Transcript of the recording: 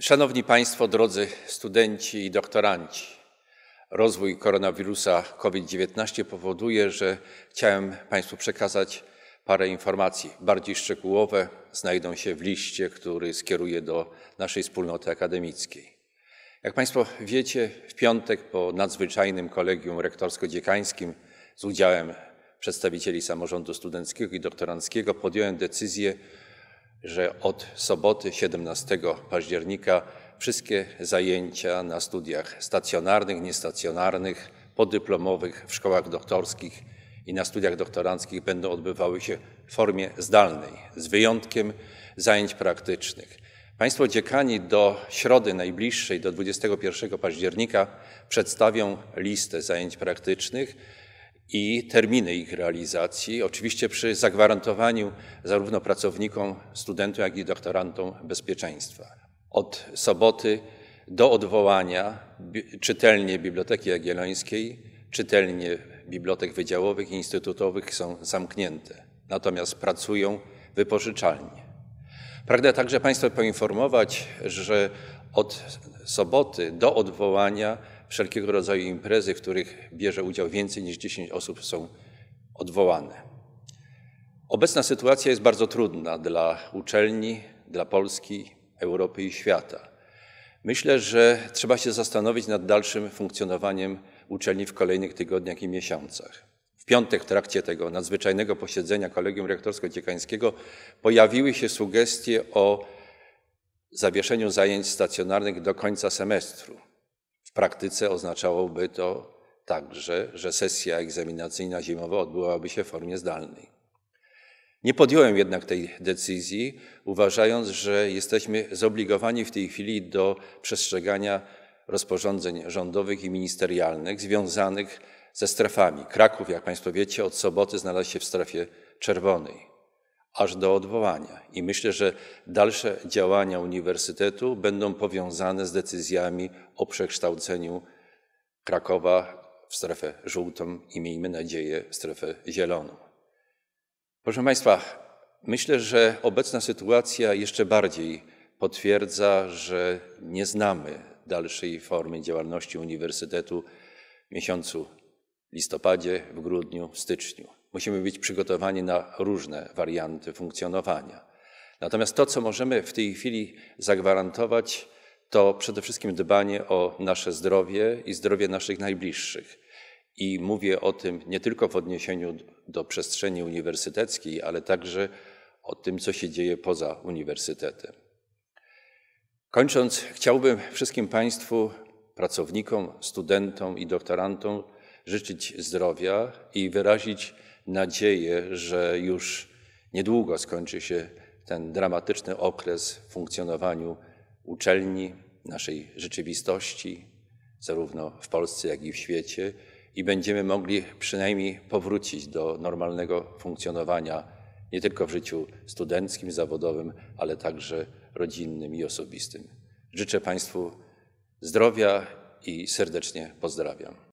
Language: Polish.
Szanowni Państwo, drodzy studenci i doktoranci, rozwój koronawirusa COVID-19 powoduje, że chciałem Państwu przekazać parę informacji. Bardziej szczegółowe znajdą się w liście, który skieruję do naszej wspólnoty akademickiej. Jak Państwo wiecie, w piątek po nadzwyczajnym kolegium rektorsko-dziekańskim z udziałem przedstawicieli samorządu studenckiego i doktoranckiego podjąłem decyzję że od soboty 17 października wszystkie zajęcia na studiach stacjonarnych, niestacjonarnych, podyplomowych, w szkołach doktorskich i na studiach doktoranckich będą odbywały się w formie zdalnej, z wyjątkiem zajęć praktycznych. Państwo dziekani do środy najbliższej, do 21 października, przedstawią listę zajęć praktycznych i terminy ich realizacji, oczywiście przy zagwarantowaniu zarówno pracownikom, studentom, jak i doktorantom bezpieczeństwa. Od soboty do odwołania czytelnie Biblioteki Jagiellońskiej, czytelnie bibliotek wydziałowych i instytutowych są zamknięte, natomiast pracują wypożyczalnie. Pragnę także Państwa poinformować, że od soboty do odwołania wszelkiego rodzaju imprezy, w których bierze udział więcej niż 10 osób, są odwołane. Obecna sytuacja jest bardzo trudna dla uczelni, dla Polski, Europy i świata. Myślę, że trzeba się zastanowić nad dalszym funkcjonowaniem uczelni w kolejnych tygodniach i miesiącach. W piątek w trakcie tego nadzwyczajnego posiedzenia Kolegium Rektorsko-Dziekańskiego pojawiły się sugestie o zawieszeniu zajęć stacjonarnych do końca semestru praktyce oznaczałoby to także, że sesja egzaminacyjna zimowa odbyłaby się w formie zdalnej. Nie podjąłem jednak tej decyzji, uważając, że jesteśmy zobligowani w tej chwili do przestrzegania rozporządzeń rządowych i ministerialnych związanych ze strefami. Kraków, jak Państwo wiecie, od soboty znalazł się w strefie czerwonej aż do odwołania. I myślę, że dalsze działania uniwersytetu będą powiązane z decyzjami o przekształceniu Krakowa w strefę żółtą i miejmy nadzieję w strefę zieloną. Proszę Państwa, myślę, że obecna sytuacja jeszcze bardziej potwierdza, że nie znamy dalszej formy działalności uniwersytetu w miesiącu listopadzie, w grudniu, w styczniu. Musimy być przygotowani na różne warianty funkcjonowania. Natomiast to, co możemy w tej chwili zagwarantować, to przede wszystkim dbanie o nasze zdrowie i zdrowie naszych najbliższych. I mówię o tym nie tylko w odniesieniu do przestrzeni uniwersyteckiej, ale także o tym, co się dzieje poza uniwersytetem. Kończąc, chciałbym wszystkim Państwu, pracownikom, studentom i doktorantom życzyć zdrowia i wyrazić nadzieję, że już niedługo skończy się ten dramatyczny okres w funkcjonowaniu uczelni, naszej rzeczywistości, zarówno w Polsce, jak i w świecie, i będziemy mogli przynajmniej powrócić do normalnego funkcjonowania nie tylko w życiu studenckim, zawodowym, ale także rodzinnym i osobistym. Życzę Państwu zdrowia i serdecznie pozdrawiam.